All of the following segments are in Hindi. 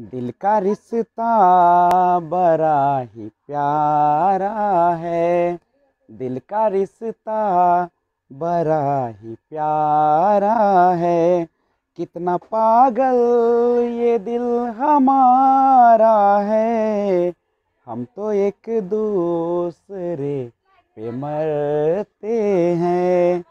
दिल का रिश्ता बड़ा ही प्यारा है दिल का रिश्ता बड़ा ही प्यारा है कितना पागल ये दिल हमारा है हम तो एक दूसरे पे मरते हैं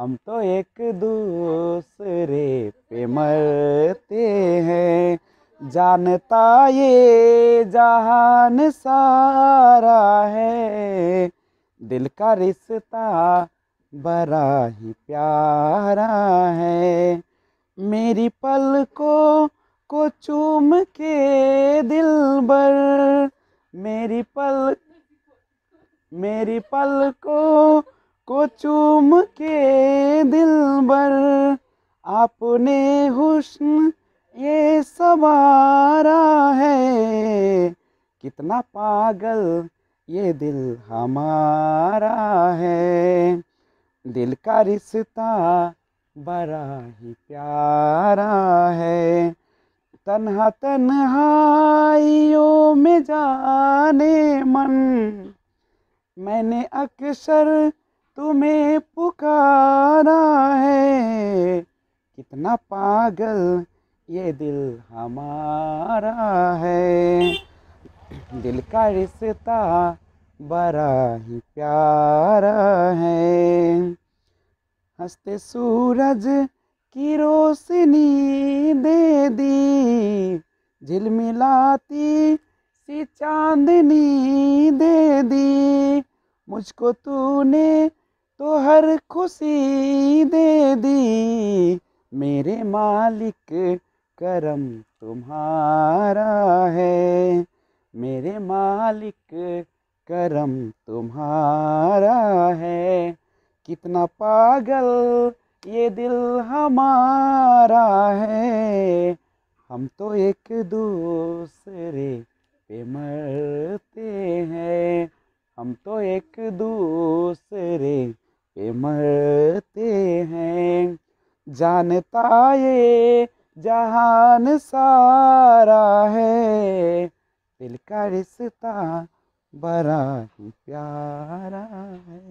हम तो एक दूसरे पे मरते हैं जानता ये जहान सारा है दिल का रिश्ता बड़ा ही प्यारा है मेरी पल को को चूम के दिल बर मेरी पल मेरी पल को को चूम के दिल बर आपने हुस्न ये आवारा है कितना पागल ये दिल हमारा है दिल का रिश्ता बड़ा ही प्यारा है तन्हा तन्हाइयों में जाने मन मैंने अक्सर तुम्हें पुकारा है कितना पागल ये दिल हमारा है दिल का रिश्ता बड़ा ही प्यारा है हंसते सूरज की रोशनी दे दी झिलमिलाती सी चांदनी दे दी मुझको तूने तो हर खुशी दे दी मेरे मालिक करम तुम्हारा है मेरे मालिक करम तुम्हारा है कितना पागल ये दिल हमारा है हम तो एक दूसरे पे मरते हैं हम तो एक दूसरे पे मरते हैं जानता ये जहान सारा है दिल का रिश्ता बड़ा ही प्यारा है